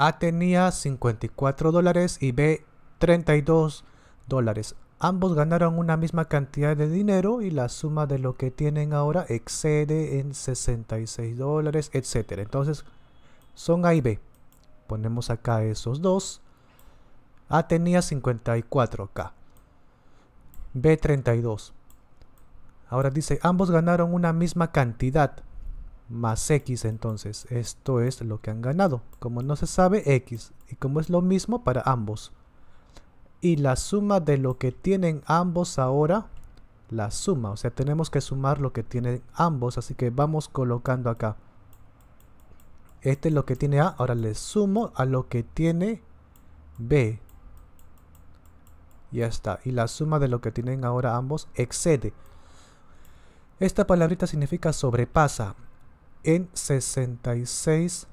A tenía 54 dólares y B 32 dólares. Ambos ganaron una misma cantidad de dinero y la suma de lo que tienen ahora excede en 66 dólares, etc. Entonces, son A y B. Ponemos acá esos dos. A tenía 54 acá. B 32. Ahora dice, ambos ganaron una misma cantidad más X entonces. Esto es lo que han ganado. Como no se sabe X y como es lo mismo para ambos. Y la suma de lo que tienen ambos ahora, la suma. O sea, tenemos que sumar lo que tienen ambos, así que vamos colocando acá. Este es lo que tiene A, ahora le sumo a lo que tiene B. Ya está. Y la suma de lo que tienen ahora ambos excede. Esta palabrita significa sobrepasa en 66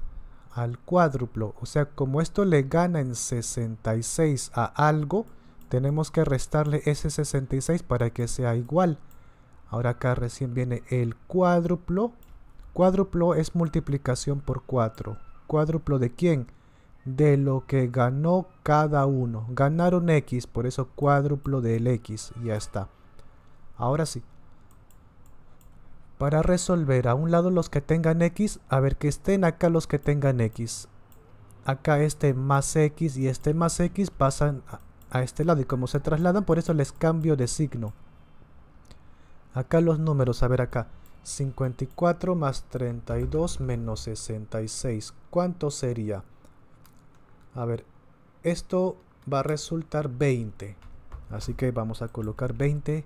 al cuádruplo. O sea, como esto le gana en 66 a algo, tenemos que restarle ese 66 para que sea igual. Ahora acá recién viene el cuádruplo. Cuádruplo es multiplicación por 4. ¿Cuádruplo de quién? De lo que ganó cada uno. Ganaron X, por eso cuádruplo del X. Ya está. Ahora sí, para resolver a un lado los que tengan x, a ver que estén acá los que tengan x. Acá este más x y este más x pasan a este lado y como se trasladan por eso les cambio de signo. Acá los números, a ver acá. 54 más 32 menos 66. ¿Cuánto sería? A ver, esto va a resultar 20. Así que vamos a colocar 20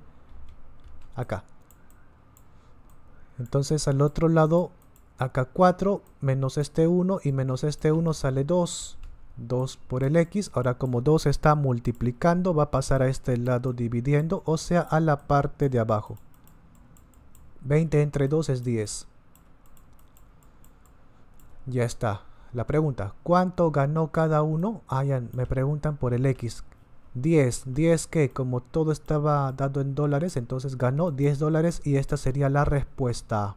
acá. Entonces al otro lado, acá 4 menos este 1 y menos este 1 sale 2. 2 por el x. Ahora como 2 está multiplicando, va a pasar a este lado dividiendo, o sea, a la parte de abajo. 20 entre 2 es 10. Ya está. La pregunta, ¿cuánto ganó cada uno? Ah, me preguntan por el X. 10, 10 que como todo estaba dado en dólares, entonces ganó 10 dólares y esta sería la respuesta.